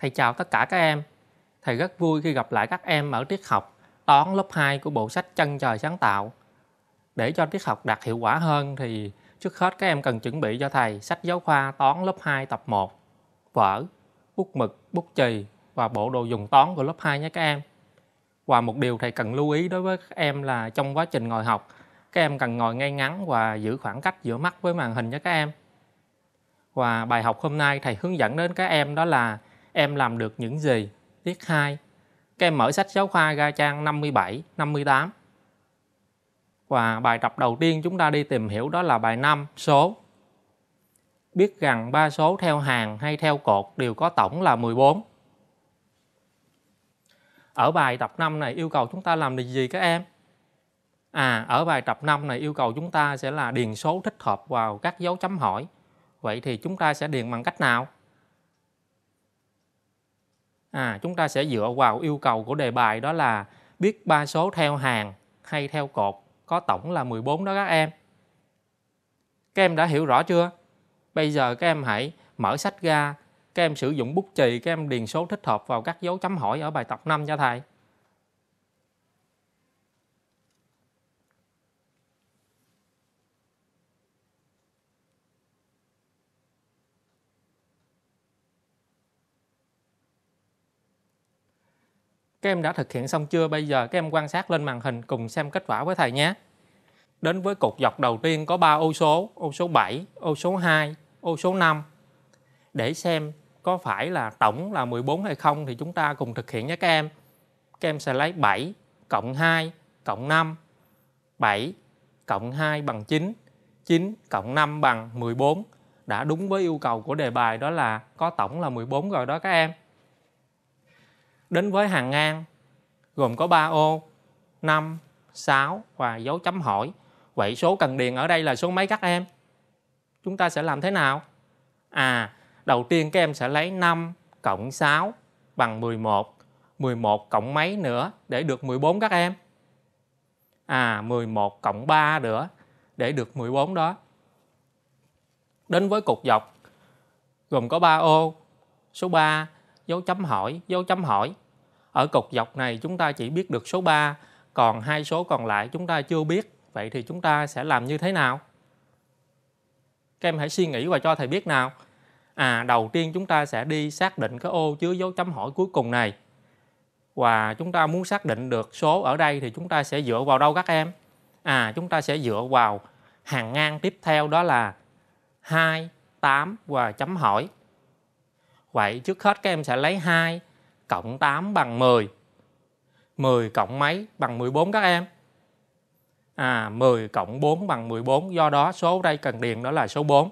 Thầy chào tất cả các em. Thầy rất vui khi gặp lại các em ở tiết học toán lớp 2 của bộ sách Chân trời sáng tạo. Để cho tiết học đạt hiệu quả hơn thì trước hết các em cần chuẩn bị cho thầy sách giáo khoa toán lớp 2 tập 1, vở, bút mực, bút chì và bộ đồ dùng toán của lớp 2 nhé các em. Và một điều thầy cần lưu ý đối với các em là trong quá trình ngồi học, các em cần ngồi ngay ngắn và giữ khoảng cách giữa mắt với màn hình nhé các em. Và bài học hôm nay thầy hướng dẫn đến các em đó là em làm được những gì. Tiết 2, các em mở sách giáo khoa ra trang 57, 58. Và bài tập đầu tiên chúng ta đi tìm hiểu đó là bài 5, số. Biết rằng ba số theo hàng hay theo cột đều có tổng là 14. Ở bài tập 5 này yêu cầu chúng ta làm điều gì các em? À, ở bài tập 5 này yêu cầu chúng ta sẽ là điền số thích hợp vào các dấu chấm hỏi. Vậy thì chúng ta sẽ điền bằng cách nào? à, chúng ta sẽ dựa vào yêu cầu của đề bài đó là biết ba số theo hàng hay theo cột có tổng là 14 đó các em các em đã hiểu rõ chưa bây giờ các em hãy mở sách ra các em sử dụng bút chì các em điền số thích hợp vào các dấu chấm hỏi ở bài tập 5 cho thầy các em đã thực hiện xong chưa bây giờ các em quan sát lên màn hình cùng xem kết quả với thầy nhé đến với cột dọc đầu tiên có 3 ô số ô số 7 ô số 2 ô số 5 để xem có phải là tổng là 14 hay không thì chúng ta cùng thực hiện nhé các em các em sẽ lấy 7 cộng 2 cộng 5 7 cộng 2 bằng 9 9 cộng 5 bằng 14 đã đúng với yêu cầu của đề bài đó là có tổng là 14 rồi đó các em đến với hàng ngang gồm có 3 ô, 5, 6 và dấu chấm hỏi. Vậy số cần điền ở đây là số mấy các em? Chúng ta sẽ làm thế nào? À, đầu tiên các em sẽ lấy 5 cộng 6 bằng 11. 11 cộng mấy nữa để được 14 các em? À, 11 cộng 3 nữa để được 14 đó. Đến với cột dọc gồm có 3 ô, số 3 dấu chấm hỏi, dấu chấm hỏi. Ở cột dọc này chúng ta chỉ biết được số 3, còn hai số còn lại chúng ta chưa biết. Vậy thì chúng ta sẽ làm như thế nào? Các em hãy suy nghĩ và cho thầy biết nào. À, đầu tiên chúng ta sẽ đi xác định cái ô chứa dấu chấm hỏi cuối cùng này. Và chúng ta muốn xác định được số ở đây thì chúng ta sẽ dựa vào đâu các em? À, chúng ta sẽ dựa vào hàng ngang tiếp theo đó là 2, 8 và chấm hỏi. Vậy trước hết các em sẽ lấy 2 cộng 8 bằng 10. 10 cộng mấy bằng 14 các em? À 10 cộng 4 bằng 14 do đó số đây cần điền đó là số 4.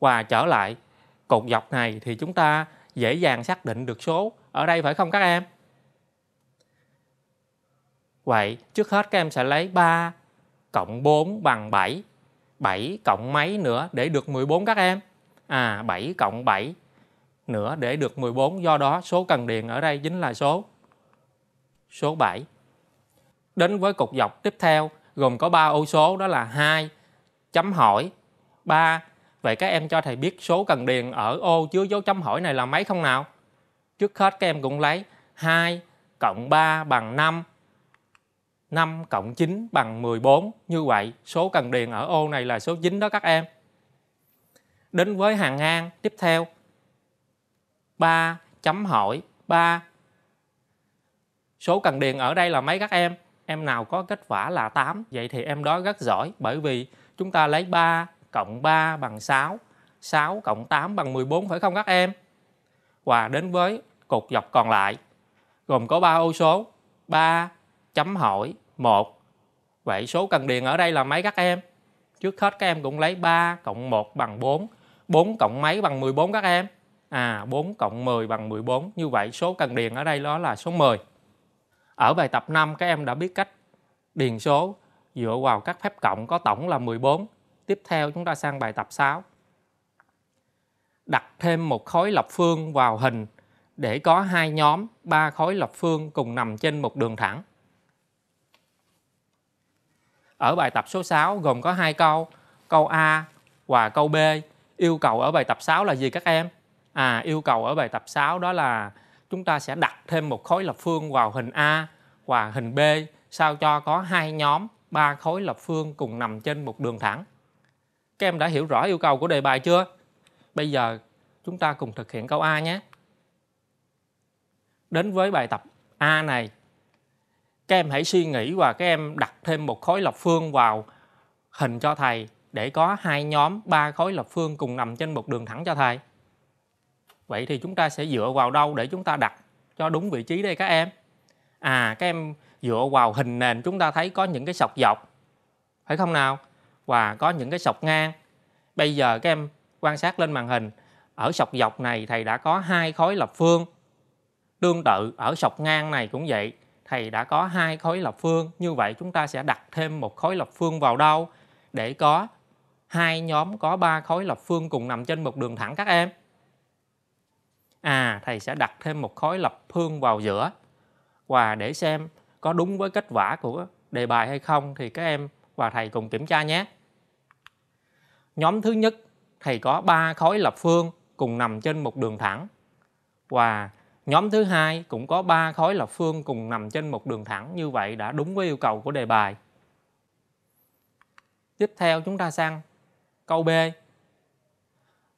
Và trở lại cột dọc này thì chúng ta dễ dàng xác định được số ở đây phải không các em? Vậy trước hết các em sẽ lấy 3 cộng 4 bằng 7. 7 cộng mấy nữa để được 14 các em? à 7 cộng 7 nữa để được 14 do đó số cần điền ở đây chính là số số 7 đến với cột dọc tiếp theo gồm có 3 ô số đó là 2 chấm hỏi 3 Vậy các em cho thầy biết số cần điền ở ô chứa dấu chấm hỏi này là mấy không nào? Trước hết các em cũng lấy 2 cộng 3 bằng 5 5 cộng 9 bằng 14 Như vậy số cần điền ở ô này là số 9 đó các em đến với hàng ngang tiếp theo 3 chấm hỏi 3 số cần điền ở đây là mấy các em em nào có kết quả là 8 vậy thì em đó rất giỏi bởi vì chúng ta lấy 3 cộng 3 bằng 6 6 cộng 8 bằng 14 phải không các em và đến với cột dọc còn lại gồm có 3 ô số 3 chấm hỏi 1 Vậy số cần điền ở đây là mấy các em? Trước hết các em cũng lấy 3 cộng 1 bằng 4 4 cộng mấy bằng 14 các em? À 4 cộng 10 bằng 14. Như vậy số cần điền ở đây đó là số 10. Ở bài tập 5 các em đã biết cách điền số dựa vào các phép cộng có tổng là 14. Tiếp theo chúng ta sang bài tập 6. Đặt thêm một khối lập phương vào hình để có hai nhóm, ba khối lập phương cùng nằm trên một đường thẳng. Ở bài tập số 6 gồm có hai câu, câu A và câu B yêu cầu ở bài tập 6 là gì các em? À yêu cầu ở bài tập 6 đó là chúng ta sẽ đặt thêm một khối lập phương vào hình A và hình B sao cho có hai nhóm ba khối lập phương cùng nằm trên một đường thẳng. Các em đã hiểu rõ yêu cầu của đề bài chưa? Bây giờ chúng ta cùng thực hiện câu A nhé. Đến với bài tập A này, các em hãy suy nghĩ và các em đặt thêm một khối lập phương vào hình cho thầy để có hai nhóm ba khối lập phương cùng nằm trên một đường thẳng cho thầy vậy thì chúng ta sẽ dựa vào đâu để chúng ta đặt cho đúng vị trí đây các em à các em dựa vào hình nền chúng ta thấy có những cái sọc dọc phải không nào và có những cái sọc ngang bây giờ các em quan sát lên màn hình ở sọc dọc này thầy đã có hai khối lập phương tương tự ở sọc ngang này cũng vậy thầy đã có hai khối lập phương như vậy chúng ta sẽ đặt thêm một khối lập phương vào đâu để có hai nhóm có ba khối lập phương cùng nằm trên một đường thẳng các em. À, thầy sẽ đặt thêm một khối lập phương vào giữa và để xem có đúng với kết quả của đề bài hay không thì các em và thầy cùng kiểm tra nhé. Nhóm thứ nhất, thầy có ba khối lập phương cùng nằm trên một đường thẳng. Và nhóm thứ hai cũng có ba khối lập phương cùng nằm trên một đường thẳng như vậy đã đúng với yêu cầu của đề bài. Tiếp theo chúng ta sang câu B.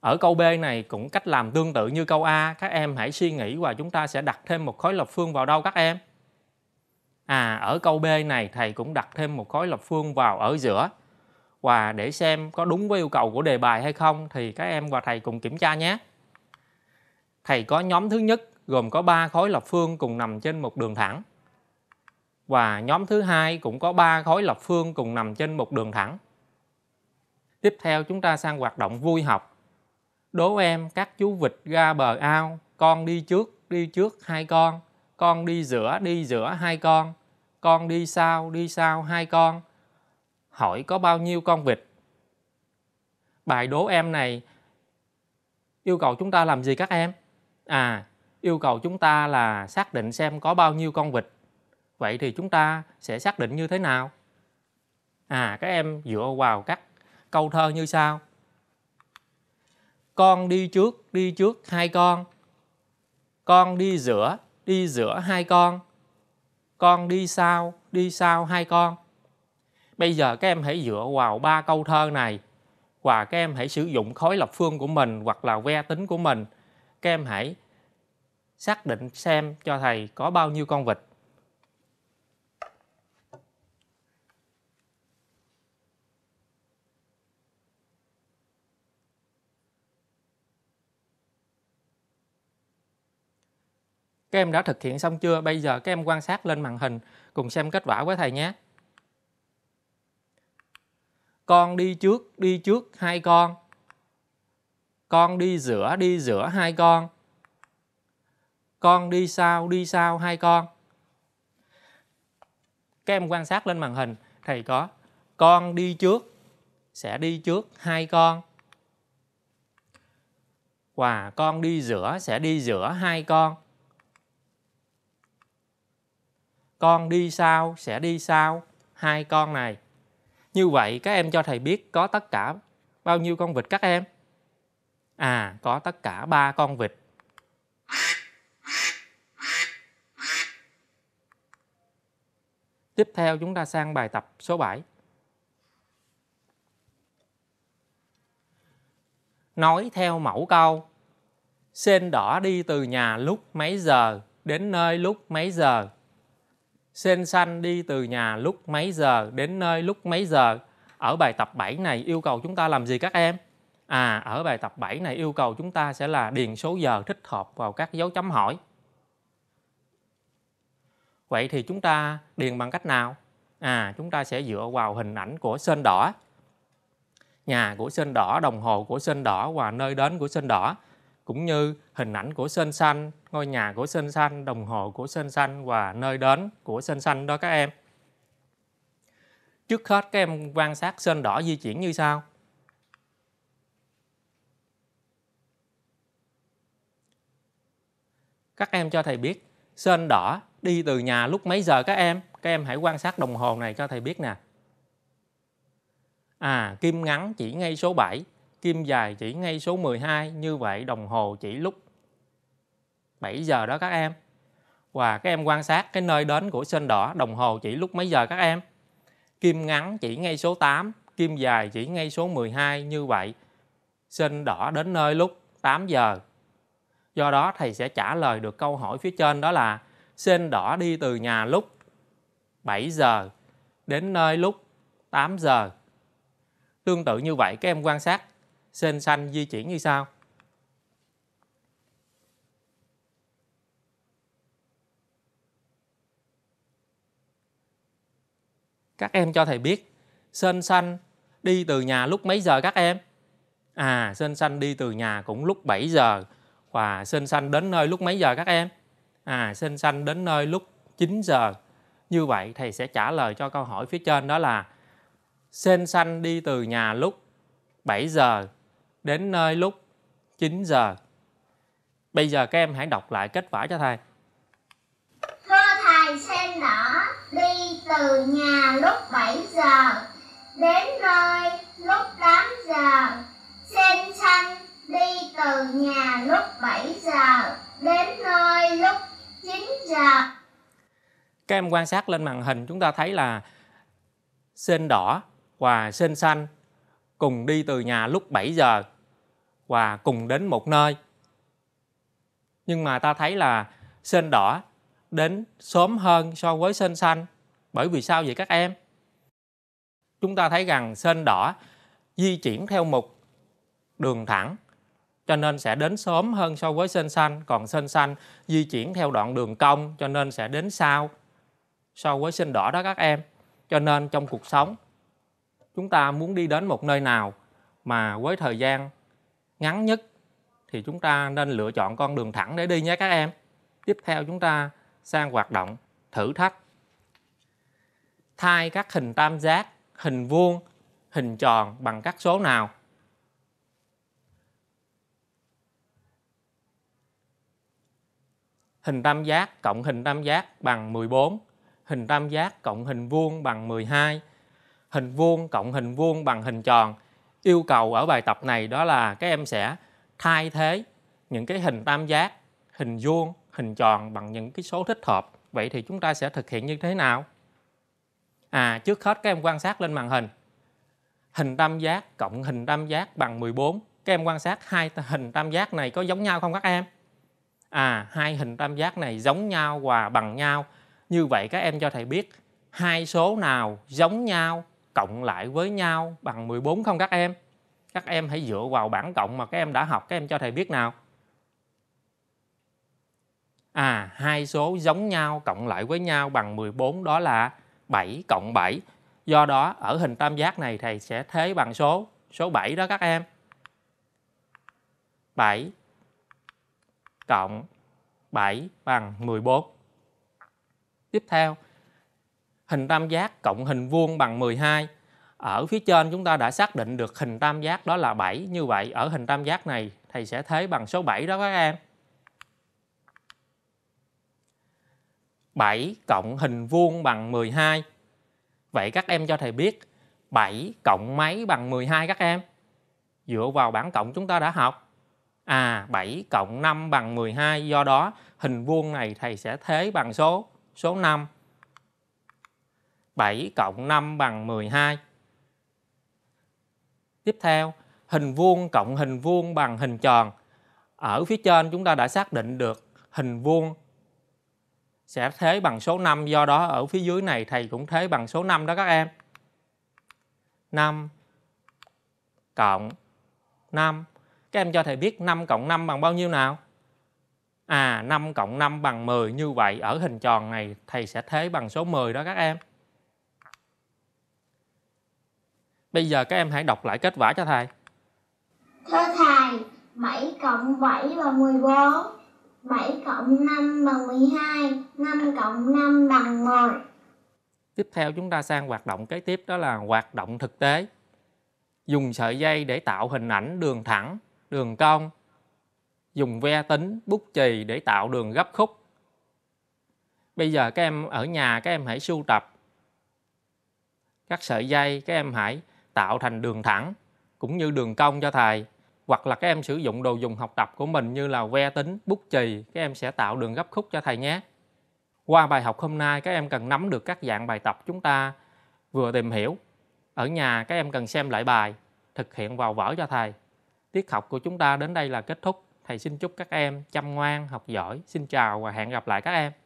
Ở câu B này cũng cách làm tương tự như câu A, các em hãy suy nghĩ và chúng ta sẽ đặt thêm một khối lập phương vào đâu các em? À, ở câu B này thầy cũng đặt thêm một khối lập phương vào ở giữa. Và để xem có đúng với yêu cầu của đề bài hay không thì các em và thầy cùng kiểm tra nhé. Thầy có nhóm thứ nhất gồm có 3 khối lập phương cùng nằm trên một đường thẳng. Và nhóm thứ hai cũng có 3 khối lập phương cùng nằm trên một đường thẳng. Tiếp theo chúng ta sang hoạt động vui học. Đố em các chú vịt ra bờ ao, con đi trước, đi trước hai con, con đi giữa, đi giữa hai con, con đi sau, đi sau hai con. Hỏi có bao nhiêu con vịt? Bài đố em này yêu cầu chúng ta làm gì các em? À, yêu cầu chúng ta là xác định xem có bao nhiêu con vịt. Vậy thì chúng ta sẽ xác định như thế nào? À, các em dựa vào các câu thơ như sau con đi trước đi trước hai con con đi giữa đi giữa hai con con đi sau đi sau hai con bây giờ các em hãy dựa vào ba câu thơ này và các em hãy sử dụng khối lập phương của mình hoặc là ve tính của mình các em hãy xác định xem cho thầy có bao nhiêu con vịt các em đã thực hiện xong chưa? Bây giờ các em quan sát lên màn hình cùng xem kết quả với thầy nhé. Con đi trước, đi trước hai con. Con đi giữa, đi giữa hai con. Con đi sau, đi sau hai con. Các em quan sát lên màn hình, thầy có con đi trước sẽ đi trước hai con. Và con đi giữa sẽ đi giữa hai con. con đi sao sẽ đi sao hai con này như vậy các em cho thầy biết có tất cả bao nhiêu con vịt các em à có tất cả ba con vịt Tiếp theo chúng ta sang bài tập số 7. Nói theo mẫu câu. Sen đỏ đi từ nhà lúc mấy giờ đến nơi lúc mấy giờ? Sen San đi từ nhà lúc mấy giờ đến nơi lúc mấy giờ? Ở bài tập 7 này yêu cầu chúng ta làm gì các em? À, ở bài tập 7 này yêu cầu chúng ta sẽ là điền số giờ thích hợp vào các dấu chấm hỏi. Vậy thì chúng ta điền bằng cách nào? À, chúng ta sẽ dựa vào hình ảnh của Sơn đỏ. Nhà của Sơn đỏ, đồng hồ của Sơn đỏ và nơi đến của Sơn đỏ cũng như hình ảnh của Sơn Xanh, ngôi nhà của Sơn Xanh, đồng hồ của Sơn Xanh và nơi đến của Sơn Xanh đó các em. Trước hết các em quan sát sơn đỏ di chuyển như sau. Các em cho thầy biết sơn đỏ đi từ nhà lúc mấy giờ các em? Các em hãy quan sát đồng hồ này cho thầy biết nè. À, kim ngắn chỉ ngay số 7 kim dài chỉ ngay số 12 như vậy đồng hồ chỉ lúc 7 giờ đó các em và các em quan sát cái nơi đến của sên đỏ đồng hồ chỉ lúc mấy giờ các em kim ngắn chỉ ngay số 8 kim dài chỉ ngay số 12 như vậy sên đỏ đến nơi lúc 8 giờ do đó thầy sẽ trả lời được câu hỏi phía trên đó là sên đỏ đi từ nhà lúc 7 giờ đến nơi lúc 8 giờ Tương tự như vậy các em quan sát sên xanh di chuyển như sau. Các em cho thầy biết sên xanh đi từ nhà lúc mấy giờ các em? À, sên xanh đi từ nhà cũng lúc 7 giờ và sên xanh đến nơi lúc mấy giờ các em? À, sên xanh đến nơi lúc 9 giờ. Như vậy thầy sẽ trả lời cho câu hỏi phía trên đó là sên xanh đi từ nhà lúc 7 giờ đến nơi lúc 9 giờ. Bây giờ các em hãy đọc lại kết quả cho thầy. Thưa thầy sen đỏ đi từ nhà lúc 7 giờ đến nơi lúc 8 giờ. Sen xanh đi từ nhà lúc 7 giờ đến nơi lúc 9 giờ. Các em quan sát lên màn hình chúng ta thấy là sen đỏ và sen xanh cùng đi từ nhà lúc 7 giờ và cùng đến một nơi. Nhưng mà ta thấy là sên đỏ đến sớm hơn so với sên xanh. Bởi vì sao vậy các em? Chúng ta thấy rằng sên đỏ di chuyển theo một đường thẳng cho nên sẽ đến sớm hơn so với sên xanh còn sên xanh di chuyển theo đoạn đường cong cho nên sẽ đến sau so với sên đỏ đó các em cho nên trong cuộc sống chúng ta muốn đi đến một nơi nào mà với thời gian ngắn nhất thì chúng ta nên lựa chọn con đường thẳng để đi nhé các em. Tiếp theo chúng ta sang hoạt động thử thách. Thay các hình tam giác, hình vuông, hình tròn bằng các số nào? Hình tam giác cộng hình tam giác bằng 14, hình tam giác cộng hình vuông bằng 12, hình vuông cộng hình vuông bằng hình tròn yêu cầu ở bài tập này đó là các em sẽ thay thế những cái hình tam giác hình vuông hình tròn bằng những cái số thích hợp vậy thì chúng ta sẽ thực hiện như thế nào à trước hết các em quan sát lên màn hình hình tam giác cộng hình tam giác bằng 14 các em quan sát hai hình tam giác này có giống nhau không các em à hai hình tam giác này giống nhau và bằng nhau như vậy các em cho thầy biết hai số nào giống nhau cộng lại với nhau bằng 14 không các em? Các em hãy dựa vào bảng cộng mà các em đã học các em cho thầy biết nào. À, hai số giống nhau cộng lại với nhau bằng 14 đó là 7 cộng 7. Do đó ở hình tam giác này thầy sẽ thế bằng số số 7 đó các em. 7 cộng 7 bằng 14. Tiếp theo hình tam giác cộng hình vuông bằng 12. Ở phía trên chúng ta đã xác định được hình tam giác đó là 7. Như vậy ở hình tam giác này thầy sẽ thế bằng số 7 đó các em. 7 cộng hình vuông bằng 12. Vậy các em cho thầy biết 7 cộng mấy bằng 12 các em? Dựa vào bảng cộng chúng ta đã học. À 7 cộng 5 bằng 12 do đó hình vuông này thầy sẽ thế bằng số số 5. 7 cộng 5 bằng 12. Tiếp theo, hình vuông cộng hình vuông bằng hình tròn. Ở phía trên chúng ta đã xác định được hình vuông sẽ thế bằng số 5, do đó ở phía dưới này thầy cũng thế bằng số 5 đó các em. 5 cộng 5. Các em cho thầy biết 5 cộng 5 bằng bao nhiêu nào? À, 5 cộng 5 bằng 10. Như vậy ở hình tròn này thầy sẽ thế bằng số 10 đó các em. Bây giờ các em hãy đọc lại kết quả cho thầy. Thưa thầy, 7 cộng 7 bằng 14, 7 cộng 5 bằng 12, 5 cộng 5 bằng 10. Tiếp theo chúng ta sang hoạt động kế tiếp đó là hoạt động thực tế. Dùng sợi dây để tạo hình ảnh đường thẳng, đường cong. Dùng ve tính, bút chì để tạo đường gấp khúc. Bây giờ các em ở nhà các em hãy sưu tập các sợi dây các em hãy tạo thành đường thẳng cũng như đường cong cho thầy hoặc là các em sử dụng đồ dùng học tập của mình như là que tính, bút chì, các em sẽ tạo đường gấp khúc cho thầy nhé. Qua bài học hôm nay các em cần nắm được các dạng bài tập chúng ta vừa tìm hiểu. Ở nhà các em cần xem lại bài, thực hiện vào vở cho thầy. Tiết học của chúng ta đến đây là kết thúc. Thầy xin chúc các em chăm ngoan, học giỏi. Xin chào và hẹn gặp lại các em.